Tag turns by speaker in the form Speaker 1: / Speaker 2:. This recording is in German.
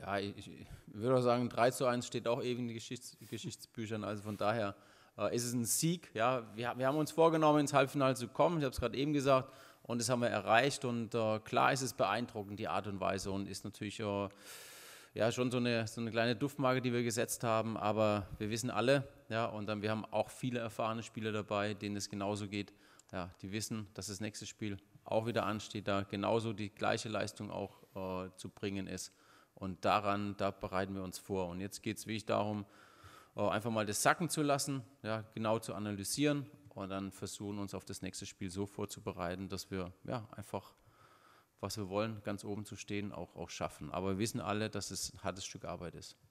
Speaker 1: ja, ich, ich würde auch sagen, 3 zu 1 steht auch eben in den Geschichts Geschichtsbüchern. Also von daher äh, ist es ein Sieg. Ja, wir, wir haben uns vorgenommen, ins Halbfinale zu kommen. Ich habe es gerade eben gesagt. Und das haben wir erreicht. Und äh, klar ist es beeindruckend, die Art und Weise. Und ist natürlich äh, ja, schon so eine, so eine kleine Duftmarke, die wir gesetzt haben. Aber wir wissen alle, ja, und dann, wir haben auch viele erfahrene Spieler dabei, denen es genauso geht. Ja, die wissen, dass das nächste Spiel auch wieder ansteht, da genauso die gleiche Leistung auch äh, zu bringen ist. Und daran, da bereiten wir uns vor. Und jetzt geht es wirklich darum, äh, einfach mal das sacken zu lassen, ja, genau zu analysieren und dann versuchen, uns auf das nächste Spiel so vorzubereiten, dass wir ja, einfach, was wir wollen, ganz oben zu stehen, auch, auch schaffen. Aber wir wissen alle, dass es ein hartes Stück Arbeit ist.